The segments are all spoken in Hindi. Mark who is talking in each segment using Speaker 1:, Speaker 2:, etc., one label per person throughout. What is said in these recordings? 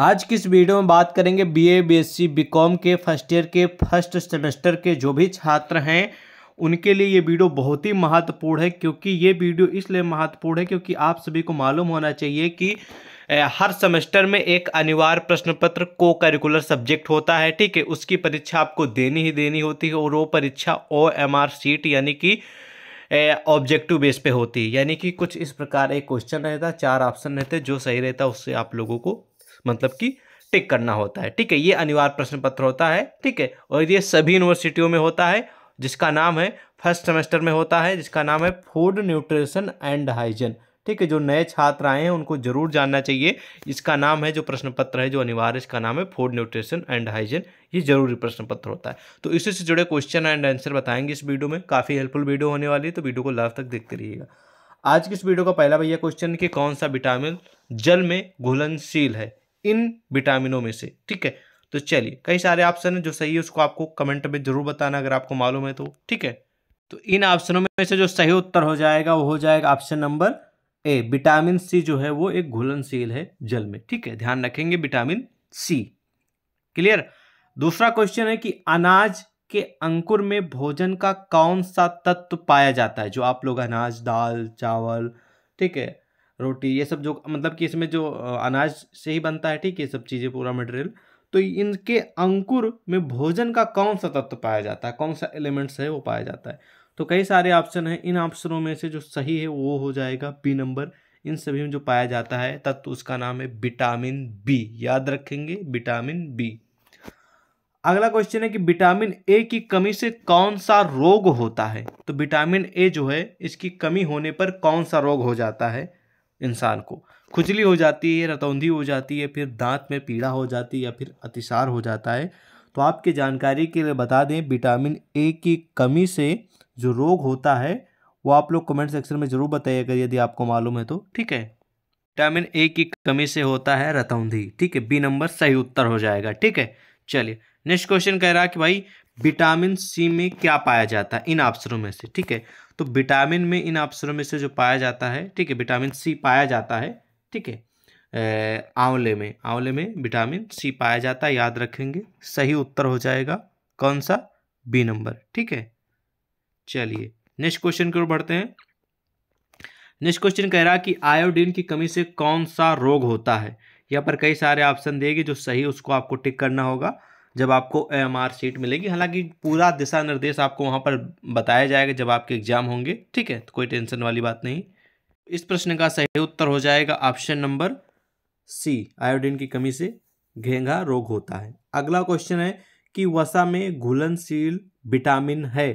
Speaker 1: आज किस वीडियो में बात करेंगे बीए बीएससी बीकॉम के फर्स्ट ईयर के फर्स्ट सेमेस्टर के जो भी छात्र हैं उनके लिए ये वीडियो बहुत ही महत्वपूर्ण है क्योंकि ये वीडियो इसलिए महत्वपूर्ण है क्योंकि आप सभी को मालूम होना चाहिए कि हर सेमेस्टर में एक अनिवार्य प्रश्न पत्र को करिकुलर सब्जेक्ट होता है ठीक है उसकी परीक्षा आपको देनी ही देनी होती है और वो परीक्षा ओ एम आर सीट यानी कि ऑब्जेक्टिव बेस पे होती है यानी कि कुछ इस प्रकार एक क्वेश्चन रहता चार ऑप्शन रहते जो सही रहता उससे आप लोगों को मतलब कि टिक करना होता है ठीक है ये अनिवार्य प्रश्न पत्र होता है ठीक है और ये सभी यूनिवर्सिटियों में होता है जिसका नाम है फर्स्ट सेमेस्टर में होता है जिसका नाम है फूड न्यूट्रिशन एंड हाइजन ठीक है जो नए छात्र आए हैं उनको जरूर जानना चाहिए इसका नाम है जो प्रश्न पत्र है जो अनिवार्य इसका नाम है फूड न्यूट्रिशन एंड हाइजन ये जरूरी प्रश्न पत्र होता है तो इसी से जुड़े क्वेश्चन एंड आंसर बताएंगे इस वीडियो में काफ़ी हेल्पफुल वीडियो होने वाली है तो वीडियो को लास्ट तक देखते रहिएगा आज की इस वीडियो का पहला भैया क्वेश्चन कि कौन सा विटामिन जल में घुलनशील है इन विटामिनों में से ठीक है तो चलिए कई सारे ऑप्शन हैं जो सही है उसको आपको कमेंट में जरूर बताना अगर आपको मालूम है तो ठीक है तो इन ऑप्शनों में से जो सही उत्तर हो जाएगा वो हो जाएगा option number A vitamin C जो है वो एक घुलनशील है जल में ठीक है ध्यान रखेंगे विटामिन सी क्लियर दूसरा क्वेश्चन है कि अनाज के अंकुर में भोजन का कौन सा तत्व पाया जाता है जो आप लोग अनाज दाल चावल ठीक है रोटी ये सब जो मतलब कि इसमें जो अनाज से ही बनता है ठीक है सब चीज़ें पूरा मटेरियल तो इनके अंकुर में भोजन का कौन सा तत्व पाया जाता है कौन सा एलिमेंट्स है वो पाया जाता है तो कई सारे ऑप्शन हैं इन ऑप्शनों में से जो सही है वो हो जाएगा बी नंबर इन सभी में जो पाया जाता है तत्व उसका नाम है विटामिन बी याद रखेंगे विटामिन बी अगला क्वेश्चन है कि विटामिन ए की कमी से कौन सा रोग होता है तो विटामिन ए जो है इसकी कमी होने पर कौन सा रोग हो जाता है इंसान को खुजली हो जाती है रतौंधी हो जाती है फिर दांत में पीड़ा हो जाती है या फिर अतिसार हो जाता है तो आपकी जानकारी के लिए बता दें विटामिन ए की कमी से जो रोग होता है वो आप लोग कमेंट सेक्शन में ज़रूर बताइएगा यदि आपको मालूम है तो ठीक है विटामिन ए की कमी से होता है रतौंधी ठीक है बी नंबर सही उत्तर हो जाएगा ठीक है चलिए नेक्स्ट क्वेश्चन कह रहा कि भाई विटामिन सी में क्या पाया जाता है इन अवसरों में से ठीक है तो विटामिन में इन अवसरों में से जो पाया जाता है ठीक है विटामिन सी पाया जाता है ठीक है आंवले में आंवले में विटामिन सी पाया जाता है याद रखेंगे सही उत्तर हो जाएगा कौन सा बी नंबर ठीक है चलिए नेक्स्ट क्वेश्चन की ओर बढ़ते हैं नेक्स्ट क्वेश्चन कह रहा है कि आयोडीन की कमी से कौन सा रोग होता है यहाँ पर कई सारे ऑप्शन देगी जो सही उसको आपको टिक करना होगा जब आपको एम आर सीट मिलेगी हालांकि पूरा दिशा निर्देश आपको वहाँ पर बताया जाएगा जब आपके एग्जाम होंगे ठीक है तो कोई टेंशन वाली बात नहीं इस प्रश्न का सही उत्तर हो जाएगा ऑप्शन नंबर सी आयोडीन की कमी से घेंघा रोग होता है अगला क्वेश्चन है कि वसा में घुलनशील विटामिन है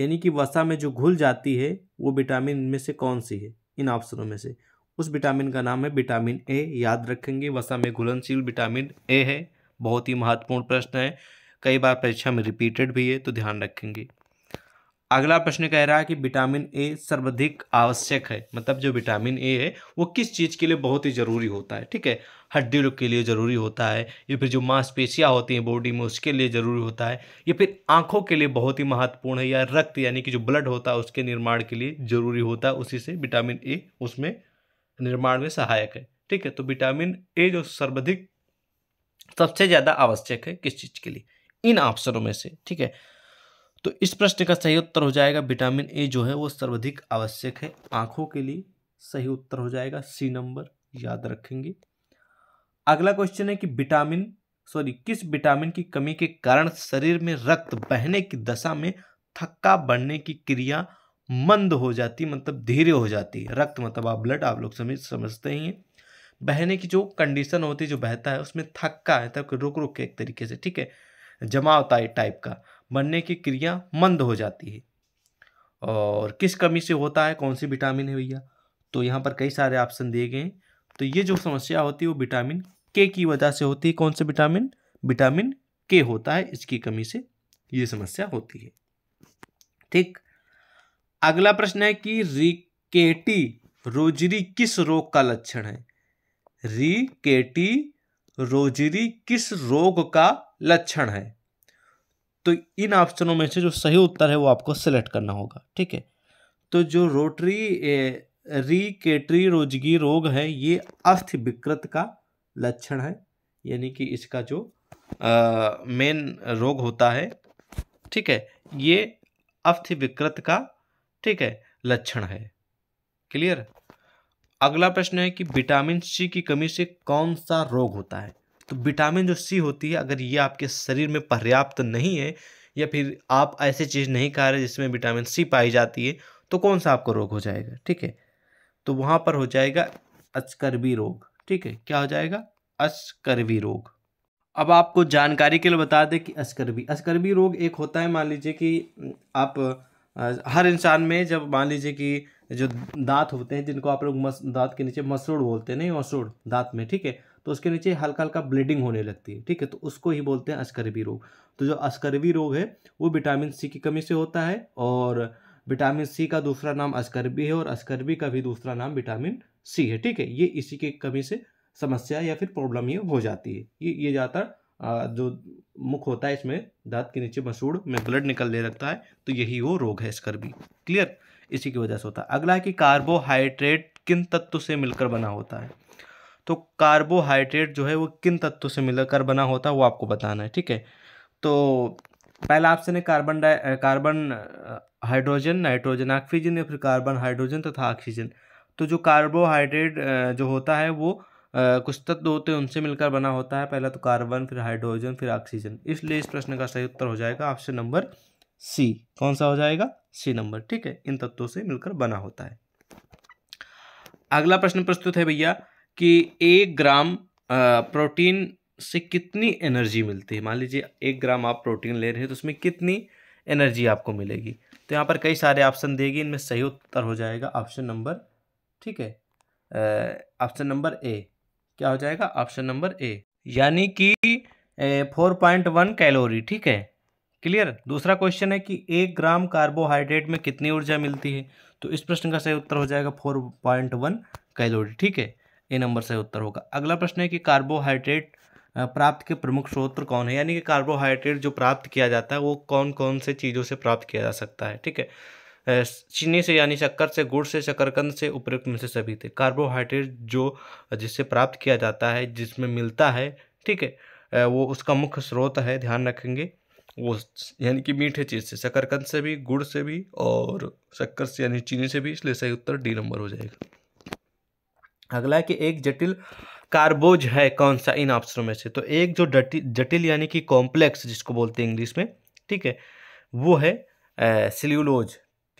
Speaker 1: यानी कि वसा में जो घुल जाती है वो विटामिन में से कौन सी है इन ऑप्शनों में से उस विटामिन का नाम है विटामिन ए याद रखेंगे वसा में घुलनशील विटामिन ए है बहुत ही महत्वपूर्ण प्रश्न है कई बार परीक्षा में रिपीटेड भी है तो ध्यान रखेंगे अगला प्रश्न कह रहा है कि विटामिन ए सर्वाधिक आवश्यक है मतलब जो विटामिन ए है वो किस चीज़ के लिए बहुत ही ज़रूरी होता है ठीक है हड्डियों के लिए ज़रूरी होता है या फिर जो मांसपेशियाँ होती हैं बॉडी में उसके लिए ज़रूरी होता है या फिर आँखों के लिए बहुत ही महत्वपूर्ण है या रक्त यानी कि जो ब्लड होता है उसके निर्माण के लिए ज़रूरी होता है उसी से विटामिन ए उसमें निर्माण में सहायक है ठीक है तो विटामिन ए जो सर्वाधिक सबसे ज़्यादा आवश्यक है किस चीज़ के लिए इन ऑप्शनों में से ठीक है तो इस प्रश्न का सही उत्तर हो जाएगा विटामिन ए जो है वो सर्वाधिक आवश्यक है आंखों के लिए सही उत्तर हो जाएगा सी नंबर याद रखेंगे अगला क्वेश्चन है कि विटामिन सॉरी किस विटामिन की कमी के कारण शरीर में रक्त बहने की दशा में थक्का बढ़ने की क्रिया मंद हो जाती मतलब धीरे हो जाती है रक्त मतलब आप ब्लड आप लोग समझ समझते ही हैं बहने की जो कंडीशन होती है जो बहता है उसमें थक्का है तब रुक रुक के एक तरीके से ठीक है जमा होता है टाइप का बनने की क्रिया मंद हो जाती है और किस कमी से होता है कौन सी विटामिन है भैया तो यहाँ पर कई सारे ऑप्शन दिए गए हैं तो ये जो समस्या होती है वो विटामिन के की वजह से होती है कौन से विटामिन विटामिन के होता है इसकी कमी से ये समस्या होती है ठीक अगला प्रश्न है कि रिकेटी रोजरी किस रोग का लक्षण है री केटी रोजरी किस रोग का लक्षण है तो इन ऑप्शनों में से जो सही उत्तर है वो आपको सेलेक्ट करना होगा ठीक है तो जो रोटरी रिकेटरी रोजगी रोग है ये अस्थि विकृत का लक्षण है यानी कि इसका जो मेन रोग होता है ठीक है ये अस्थि विकृत का ठीक है लक्षण है क्लियर अगला प्रश्न है कि विटामिन सी की कमी से कौन सा रोग होता है तो विटामिन जो सी होती है अगर ये आपके शरीर में पर्याप्त नहीं है या फिर आप ऐसी चीज़ नहीं खा रहे जिसमें विटामिन सी पाई जाती है तो कौन सा आपको रोग हो जाएगा ठीक है तो वहाँ पर हो जाएगा अस्कर्वी रोग ठीक है क्या हो जाएगा अस्कर्वी रोग अब आपको जानकारी के लिए बता दें कि अस्कर्वी अस्कर्वी रोग एक होता है मान लीजिए कि आप हर इंसान में जब मान लीजिए कि जो दांत होते हैं जिनको आप लोग मस दांत के नीचे मसरूड़ बोलते हैं नहीं मसरूड़ दांत में ठीक है तो उसके नीचे हल्का हल्का ब्लीडिंग होने लगती है ठीक है तो उसको ही बोलते हैं अस्करवी रोग तो जो अस्करवी रोग है वो विटामिन सी की कमी से होता है और विटामिन सी का दूसरा नाम अस्करबी है और अस्करबी का भी दूसरा नाम विटामिन सी है ठीक है ये इसी की कमी से समस्या या फिर प्रॉब्लम ये हो जाती है ये ये ज़्यादातर जो मुख होता है इसमें दांत के नीचे मसूड़ में ब्लड निकलने लगता है तो यही वो रोग है स्कर्बी क्लियर इसी की वजह से होता है अगला है कि कार्बोहाइड्रेट किन तत्व से मिलकर बना होता है तो कार्बोहाइड्रेट जो है वो किन तत्व से मिलकर बना होता है वो आपको बताना है ठीक है तो पहला ऑप्शन है कार्बन डाई कार्बन हाइड्रोजन नाइट्रोजन ऑक्सीजन या फिर कार्बन हाइड्रोजन तथा ऑक्सीजन तो जो कार्बोहाइड्रेट जो होता है वो कुछ तत्व होते हैं उनसे मिलकर बना होता है पहला तो कार्बन फिर हाइड्रोजन फिर ऑक्सीजन इसलिए इस प्रश्न का सही उत्तर हो जाएगा ऑप्शन नंबर सी कौन सा हो जाएगा सी नंबर ठीक है इन तत्वों से मिलकर बना होता है अगला प्रश्न प्रस्तुत है भैया कि एक ग्राम प्रोटीन से कितनी एनर्जी मिलती है मान लीजिए एक ग्राम आप प्रोटीन ले रहे हैं तो उसमें कितनी एनर्जी आपको मिलेगी तो यहाँ पर कई सारे ऑप्शन देगी इनमें सही उत्तर हो जाएगा ऑप्शन नंबर ठीक है ऑप्शन नंबर ए क्या हो जाएगा ऑप्शन नंबर ए यानी कि फोर पॉइंट वन कैलोरी ठीक है क्लियर दूसरा क्वेश्चन है कि एक ग्राम कार्बोहाइड्रेट में कितनी ऊर्जा मिलती है तो इस प्रश्न का सही उत्तर हो जाएगा फोर पॉइंट वन कैलोरी ठीक है ये नंबर सही उत्तर होगा अगला प्रश्न है कि कार्बोहाइड्रेट प्राप्त के प्रमुख स्रोत कौन है यानी कि कार्बोहाइड्रेट जो प्राप्त किया जाता है वो कौन कौन से चीज़ों से प्राप्त किया जा सकता है ठीक है चीनी से यानी शक्कर से गुड़ से शकरकंद से उपयुक्त में से सभी थे कार्बोहाइड्रेट जो जिससे प्राप्त किया जाता है जिसमें मिलता है ठीक है वो उसका मुख्य स्रोत है ध्यान रखेंगे वो यानी कि मीठे चीज़ से शकरकंद से भी गुड़ से भी और शक्कर से यानी चीनी से भी इसलिए सही उत्तर डी नंबर हो जाएगा अगला है कि एक जटिल कार्बोज है कौन सा इन ऑप्शनों में से तो एक जो जटिल यानी कि कॉम्प्लेक्स जिसको बोलते हैं इंग्लिश में ठीक है वो है सिल्यूलोज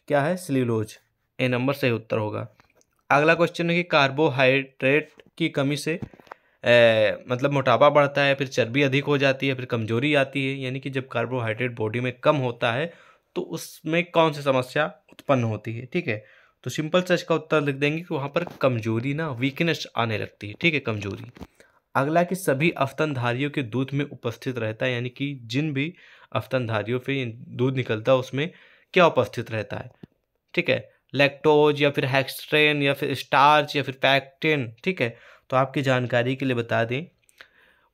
Speaker 1: क्या है सिल्यूलोज ए नंबर सही उत्तर होगा अगला क्वेश्चन है कि कार्बोहाइड्रेट की कमी से मतलब मोटापा बढ़ता है फिर चर्बी अधिक हो जाती है फिर कमजोरी आती है यानी कि जब कार्बोहाइड्रेट बॉडी में कम होता है तो उसमें कौन सी समस्या उत्पन्न होती है ठीक है तो सिंपल सच का उत्तर लिख देंगे कि वहाँ पर कमजोरी ना वीकनेस आने लगती है ठीक है कमजोरी अगला कि सभी अफतनधारियों के दूध में उपस्थित रहता है यानी कि जिन भी अफतनधारियों पर दूध निकलता है उसमें क्या उपस्थित रहता है ठीक है लैक्टोज या फिर हैक्सट्रेन या फिर स्टार्च या फिर पैक्टेन ठीक है तो आपकी जानकारी के लिए बता दें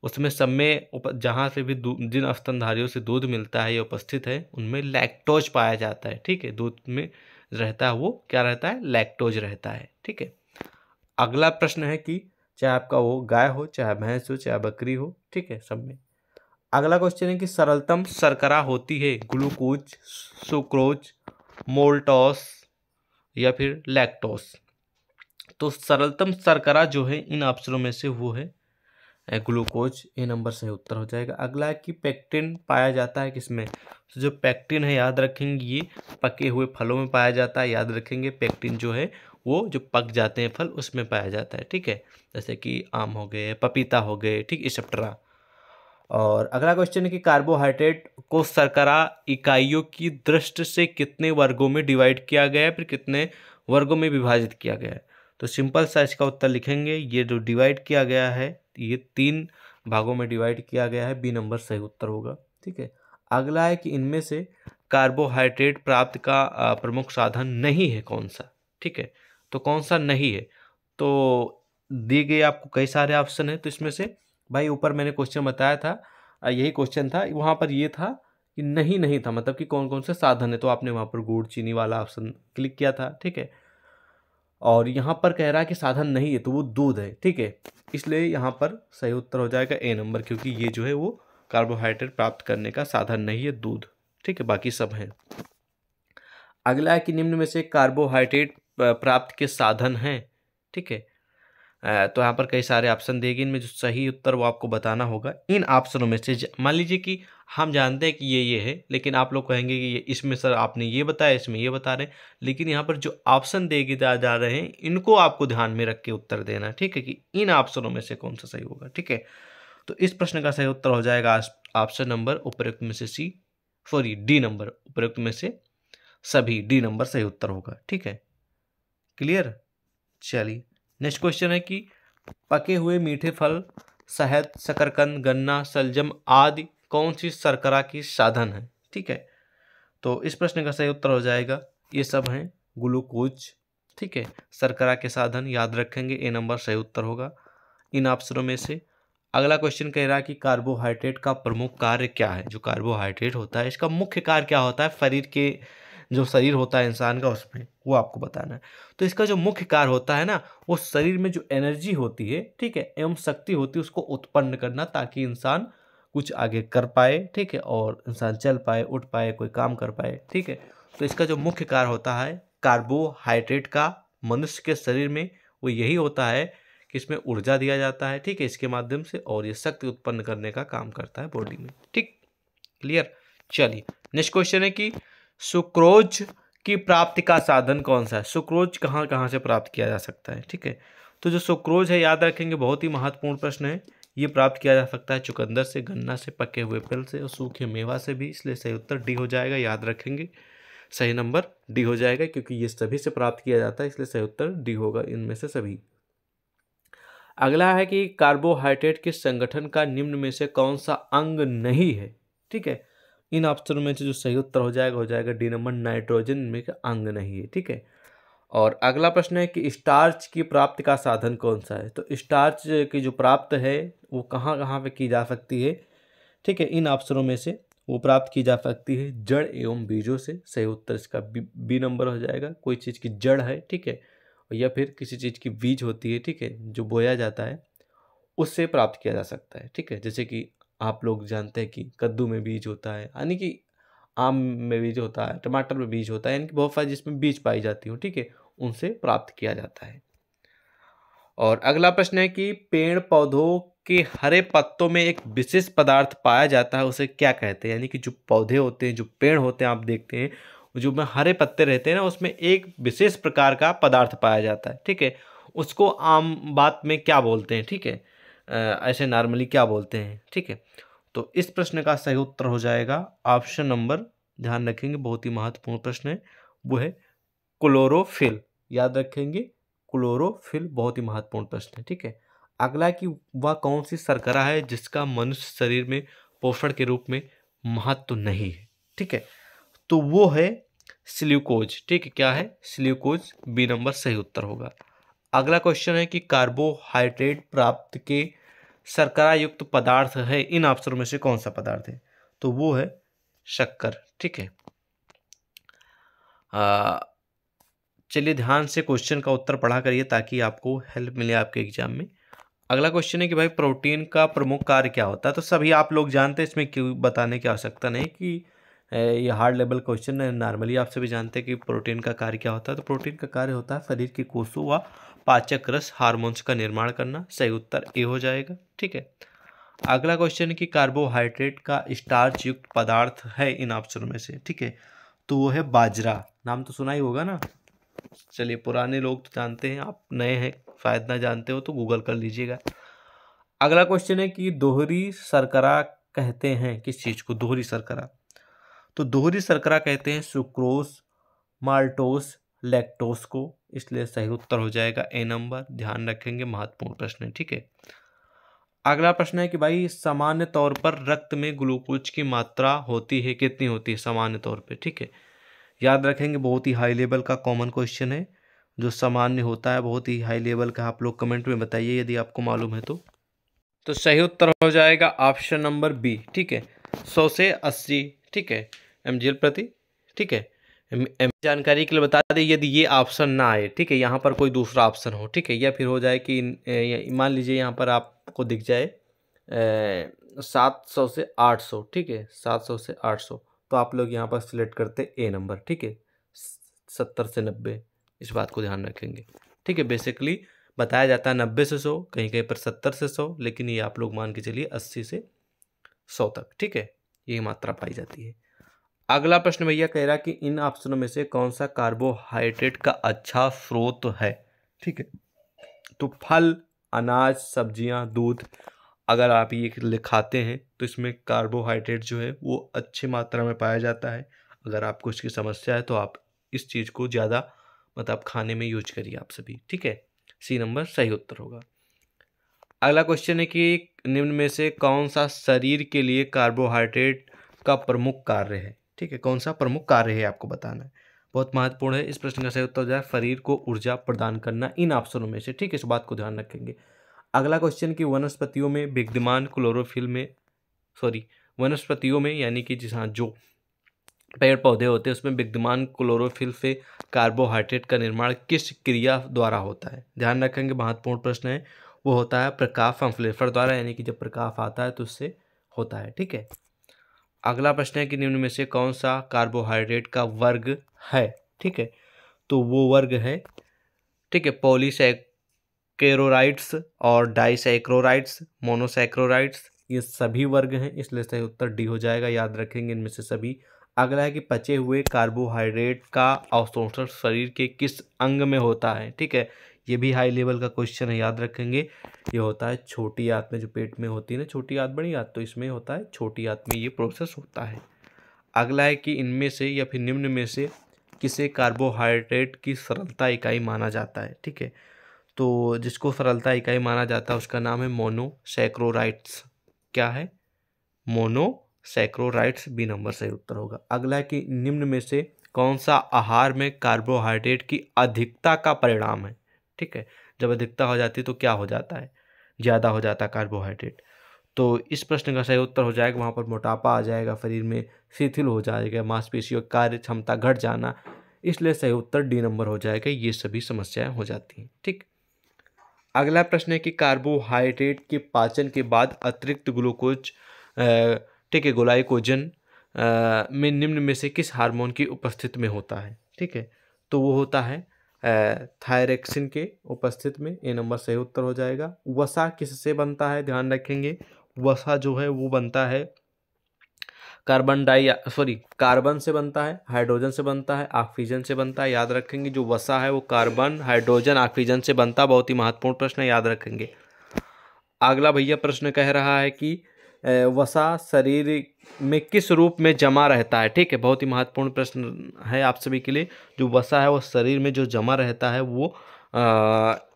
Speaker 1: उसमें सब में उप जहाँ से भी जिन स्तनधारियों से दूध मिलता है या उपस्थित है उनमें लैक्टोज पाया जाता है ठीक है दूध में रहता है वो क्या रहता है लैक्टोज रहता है ठीक है अगला प्रश्न है कि चाहे आपका वो गाय हो चाहे भैंस हो चाहे बकरी हो ठीक है सब में अगला क्वेश्चन है कि सरलतम शर्करा होती है ग्लूकोज सुक्रोज मोल्टोस या फिर लैक्टोस तो सरलतम शर्करा जो है इन ऑप्शनों में से वो है ग्लूकोज ए नंबर से उत्तर हो जाएगा अगला है कि पैक्टिन पाया जाता है किसमें तो जो पैक्टिन है याद रखेंगे ये पके हुए फलों में पाया जाता है याद रखेंगे पैक्टिन जो है वो जो पक जाते हैं फल उसमें पाया जाता है ठीक है जैसे कि आम हो गए पपीता हो गए ठीक इसट्रा और अगला क्वेश्चन है कि कार्बोहाइड्रेट को सरकरा इकाइयों की दृष्टि से कितने वर्गों में डिवाइड किया गया है फिर कितने वर्गों में विभाजित किया गया है तो सिंपल सा इसका उत्तर लिखेंगे ये जो डिवाइड किया गया है ये तीन भागों में डिवाइड किया गया है बी नंबर सही उत्तर होगा ठीक है अगला है कि इनमें से कार्बोहाइड्रेट प्राप्त का प्रमुख साधन नहीं है कौन सा ठीक है तो कौन सा नहीं है तो दिए गए आपको कई सारे ऑप्शन है तो इसमें से भाई ऊपर मैंने क्वेश्चन बताया था यही क्वेश्चन था वहाँ पर ये था कि नहीं नहीं था मतलब कि कौन कौन से साधन है तो आपने वहाँ पर गुड़ चीनी वाला ऑप्शन क्लिक किया था ठीक है और यहाँ पर कह रहा है कि साधन नहीं है तो वो दूध है ठीक है इसलिए यहाँ पर सही उत्तर हो जाएगा ए नंबर क्योंकि ये जो है वो कार्बोहाइड्रेट प्राप्त करने का साधन नहीं है दूध ठीक है बाकी सब है अगला है कि निम्न में से कार्बोहाइड्रेट प्राप्त के साधन हैं ठीक है तो यहाँ पर कई सारे ऑप्शन देगी इनमें जो सही उत्तर वो आपको बताना होगा इन ऑप्शनों में से मान लीजिए कि हम जानते हैं कि ये ये है लेकिन आप लोग कहेंगे कि ये इसमें सर आपने ये बताया इसमें ये बता रहे हैं लेकिन यहाँ पर जो ऑप्शन देगी जा जा रहे हैं इनको आपको ध्यान में रख के उत्तर देना ठीक है कि इन ऑप्शनों में से कौन सा सही होगा ठीक है तो इस प्रश्न का सही उत्तर हो जाएगा ऑप्शन नंबर उपयुक्त में से सी सॉरी डी नंबर उपयुक्त में से सभी डी नंबर सही उत्तर होगा ठीक है क्लियर चलिए नेक्स्ट क्वेश्चन है कि पके हुए मीठे फल शहद शकरकंद गन्ना सलजम आदि कौन सी शर्करा की साधन है ठीक है तो इस प्रश्न का सही उत्तर हो जाएगा ये सब हैं ग्लूकोज ठीक है शर्करा के साधन याद रखेंगे ए नंबर सही उत्तर होगा इन ऑप्शनों में से अगला क्वेश्चन कह रहा है कि कार्बोहाइड्रेट का प्रमुख कार्य क्या है जो कार्बोहाइड्रेट होता है इसका मुख्य कार्य क्या होता है शरीर के जो शरीर होता है इंसान का उसमें वो आपको बताना है तो इसका जो मुख्य कार्य होता है ना वो शरीर में जो एनर्जी होती है ठीक है एवं शक्ति होती है उसको उत्पन्न करना ताकि इंसान कुछ आगे कर पाए ठीक है और इंसान चल पाए उठ पाए कोई काम कर पाए ठीक है तो इसका जो मुख्य कार्य होता है कार्बोहाइड्रेट का मनुष्य के शरीर में वो यही होता है कि इसमें ऊर्जा दिया जाता है ठीक है इसके माध्यम से और ये शक्ति उत्पन्न करने का काम करता है बॉडी में ठीक क्लियर चलिए नेक्स्ट क्वेश्चन है कि सुक्रोज की प्राप्ति का साधन कौन सा है सुक्रोज कहाँ कहाँ से प्राप्त किया जा सकता है ठीक है तो जो सुक्रोज है याद रखेंगे बहुत ही महत्वपूर्ण प्रश्न है ये प्राप्त किया जा सकता है चुकंदर से गन्ना से पके हुए फल से और सूखे मेवा से भी इसलिए सही उत्तर डी हो जाएगा याद रखेंगे सही नंबर डी हो जाएगा क्योंकि ये सभी से प्राप्त किया जाता है इसलिए सही उत्तर डी होगा इनमें से सभी अगला है कि कार्बोहाइड्रेट के संगठन का निम्न में से कौन सा अंग नहीं है ठीक है इन ऑप्शनों में से जो सही उत्तर हो जाएगा हो जाएगा डी नंबर नाइट्रोजन में का अंग नहीं है ठीक है और अगला प्रश्न है कि स्टार्च की प्राप्ति का साधन कौन सा है तो स्टार्च की जो प्राप्त है वो कहाँ कहाँ पे की जा सकती है ठीक है इन ऑप्शनों में से वो प्राप्त की जा सकती है जड़ एवं बीजों से सही उत्तर इसका बी नंबर हो जाएगा कोई चीज़ की जड़ है ठीक है या फिर किसी चीज़ की बीज होती है ठीक है जो बोया जाता है उससे प्राप्त किया जा सकता है ठीक है जैसे कि आप लोग जानते हैं कि कद्दू में बीज होता है यानी कि आम में बीज होता है टमाटर में बीज होता है यानी कि बहुत सारे जिसमें बीज पाई जाती हो ठीक है उनसे प्राप्त किया जाता है और अगला प्रश्न है कि पेड़ पौधों के हरे पत्तों में एक विशेष पदार्थ पाया जाता है उसे क्या कहते हैं यानी कि जो पौधे होते हैं जो पेड़ होते हैं आप देखते हैं जो में हरे पत्ते रहते हैं ना उसमें एक विशेष प्रकार का पदार्थ पाया जाता है ठीक है उसको आम बात में क्या बोलते हैं ठीक है ऐसे नॉर्मली क्या बोलते हैं ठीक है तो इस प्रश्न का सही उत्तर हो जाएगा ऑप्शन नंबर ध्यान रखेंगे बहुत ही महत्वपूर्ण प्रश्न है वो है क्लोरोफिल याद रखेंगे क्लोरोफिल बहुत ही महत्वपूर्ण प्रश्न है ठीक है अगला कि वह कौन सी सरकरा है जिसका मनुष्य शरीर में पोषण के रूप में महत्व तो नहीं है ठीक है तो वो है स्ल्यूकोज ठीक है क्या है स्ल्यूकोज बी नंबर सही उत्तर होगा अगला क्वेश्चन है कि कार्बोहाइड्रेट प्राप्त के शर्करा युक्त पदार्थ है इन ऑप्शनों में से कौन सा पदार्थ है तो वो है शक्कर ठीक है चलिए ध्यान से क्वेश्चन का उत्तर पढ़ा करिए ताकि आपको हेल्प मिले आपके एग्जाम में अगला क्वेश्चन है कि भाई प्रोटीन का प्रमुख कार्य क्या होता है तो सभी आप लोग जानते हैं इसमें क्यों बताने की आवश्यकता नहीं कि ये हार्ड लेवल क्वेश्चन है नॉर्मली आप सभी जानते हैं कि प्रोटीन का कार्य क्या होता है तो प्रोटीन का कार्य होता है शरीर के कोषों व पाचक रस हार्मोन्स का निर्माण करना सही उत्तर ए हो जाएगा ठीक है अगला क्वेश्चन है कि कार्बोहाइड्रेट का स्टार्च युक्त पदार्थ है इन ऑप्शनों में से ठीक है तो वो है बाजरा नाम तो सुना ही होगा ना चलिए पुराने लोग तो जानते हैं आप नए हैं शायद ना जानते हो तो गूगल कर लीजिएगा अगला क्वेश्चन है कि दोहरी सरकरा कहते हैं किस चीज़ को दोहरी सरकरा तो दोहरी सरकरा कहते हैं सुक्रोस माल्टोस लैक्टोस को इसलिए सही उत्तर हो जाएगा ए नंबर ध्यान रखेंगे महत्वपूर्ण प्रश्न है ठीक है अगला प्रश्न है कि भाई सामान्य तौर पर रक्त में ग्लूकोज की मात्रा होती है कितनी होती है सामान्य तौर पर ठीक है याद रखेंगे बहुत ही हाई लेवल का कॉमन क्वेश्चन है जो सामान्य होता है बहुत ही हाई लेवल का आप लोग कमेंट में बताइए यदि आपको मालूम है तो तो सही उत्तर हो जाएगा ऑप्शन नंबर बी ठीक है सौ से अस्सी ठीक है एम प्रति ठीक है जानकारी के लिए बता दें यदि ये ऑप्शन ना आए ठीक है यहाँ पर कोई दूसरा ऑप्शन हो ठीक है या फिर हो जाए कि मान लीजिए यहाँ पर आपको दिख जाए सात सौ से आठ सौ ठीक है सात सौ से आठ सौ तो आप लोग यहाँ पर सिलेक्ट करते ए नंबर ठीक है सत्तर से नब्बे इस बात को ध्यान रखेंगे ठीक है बेसिकली बताया जाता है नब्बे से सौ कहीं कहीं पर सत्तर से सौ लेकिन ये आप लोग मान के चलिए अस्सी से सौ तक ठीक है यही मात्रा पाई जाती है अगला प्रश्न भैया कह रहा कि इन ऑप्शनों में से कौन सा कार्बोहाइड्रेट का अच्छा स्रोत है ठीक है तो फल अनाज सब्जियां दूध अगर आप ये खाते हैं तो इसमें कार्बोहाइड्रेट जो है वो अच्छी मात्रा में पाया जाता है अगर आपको इसकी समस्या है तो आप इस चीज़ को ज़्यादा मतलब खाने में यूज करिए आप सभी ठीक है सी नंबर सही उत्तर होगा अगला क्वेश्चन है कि निम्न में से कौन सा शरीर के लिए कार्बोहाइड्रेट का प्रमुख कार्य है ठीक है कौन सा प्रमुख कार्य है आपको बताना है बहुत महत्वपूर्ण है इस प्रश्न का सही उत्तर हो जाए शरीर को ऊर्जा प्रदान करना इन ऑप्शनों में से ठीक है इस बात को ध्यान रखेंगे अगला क्वेश्चन कि वनस्पतियों में विद्यमान क्लोरोफिल में सॉरी वनस्पतियों में यानी कि जिस हाँ जो पेड़ पौधे होते हैं उसमें विद्यमान क्लोरोफिल से कार्बोहाइड्रेट का निर्माण किस क्रिया द्वारा होता है ध्यान रखेंगे महत्वपूर्ण प्रश्न है वो होता है प्रकाश संश्लेषण द्वारा यानी कि जब प्रकाश आता है तो उससे होता है ठीक है अगला प्रश्न है कि निम्न में से कौन सा कार्बोहाइड्रेट का वर्ग है ठीक है तो वो वर्ग है ठीक है पॉलीसैकेरोराइड्स और डाइसैक्रोराइड्स मोनोसैक्रोराइड्स ये सभी वर्ग हैं इसलिए सही उत्तर डी हो जाएगा याद रखेंगे इनमें से सभी अगला है कि पचे हुए कार्बोहाइड्रेट का अवशोषण शरीर के किस अंग में होता है ठीक है ये भी हाई लेवल का क्वेश्चन है याद रखेंगे ये होता है छोटी याद में जो पेट में होती है ना छोटी याद बड़ी याद तो इसमें होता है छोटी याद में ये प्रोसेस होता है अगला है कि इनमें से या फिर निम्न में से किसे कार्बोहाइड्रेट की सरलता इकाई माना जाता है ठीक है तो जिसको सरलता इकाई माना जाता है उसका नाम है मोनोसैक्रोराइट्स क्या है मोनोसैक्रोराइट्स बी नंबर सही उत्तर होगा अगला है कि निम्न में से कौन सा आहार में कार्बोहाइड्रेट की अधिकता का परिणाम है ठीक है जब अधिकता हो जाती है तो क्या हो जाता है ज़्यादा हो जाता है कार्बोहाइड्रेट तो इस प्रश्न का सही उत्तर हो जाएगा वहाँ पर मोटापा आ जाएगा शरीर में शिथिल हो जाएगा मांसपेशियों की कार्य क्षमता घट जाना इसलिए सही उत्तर डी नंबर हो जाएगा ये सभी समस्याएं हो जाती हैं ठीक अगला प्रश्न है कि कार्बोहाइड्रेट के पाचन के बाद अतिरिक्त ग्लूकोज ठीक है ग्लाइकोजन में निम्न में से किस हार्मोन की उपस्थिति में होता है ठीक है तो वो होता है थायरेक्सिन के उपस्थित में ए नंबर सही उत्तर हो जाएगा वसा किससे बनता है ध्यान रखेंगे वसा जो है वो बनता है कार्बन डाई सॉरी कार्बन से बनता है हाइड्रोजन से बनता है ऑक्सीजन से बनता है याद रखेंगे जो वसा है वो कार्बन हाइड्रोजन ऑक्सीजन से बनता बहुत ही महत्वपूर्ण प्रश्न है याद रखेंगे अगला भैया प्रश्न कह रहा है कि वसा शरीर में किस रूप में जमा रहता है ठीक है बहुत ही महत्वपूर्ण प्रश्न है आप सभी के लिए जो वसा है वो शरीर में जो जमा रहता है वो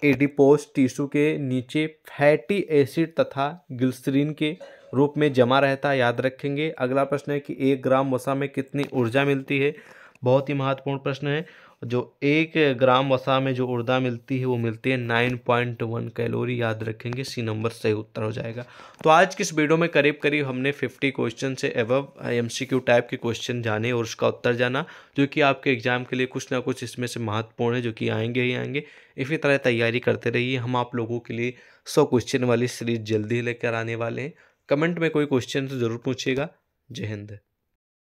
Speaker 1: एडिपोस टिश्यू के नीचे फैटी एसिड तथा ग्लिसरीन के रूप में जमा रहता है याद रखेंगे अगला प्रश्न है कि एक ग्राम वसा में कितनी ऊर्जा मिलती है बहुत ही महत्वपूर्ण प्रश्न है जो एक ग्राम वसा में जो ऊर्जा मिलती है वो मिलती है नाइन पॉइंट वन कैलोरी याद रखेंगे सी नंबर सही उत्तर हो जाएगा तो आज किस वीडियो में करीब करीब हमने फिफ्टी क्वेश्चन से सी एमसीक्यू टाइप के क्वेश्चन जाने और उसका उत्तर जाना जो कि आपके एग्जाम के लिए कुछ ना कुछ इसमें से महत्वपूर्ण है जो कि आएंगे ही आएंगे इसी तरह तैयारी करते रहिए हम आप लोगों के लिए सौ क्वेश्चन वाली सीरीज जल्दी लेकर आने वाले हैं कमेंट में कोई क्वेश्चन तो ज़रूर पूछिएगा जय हिंद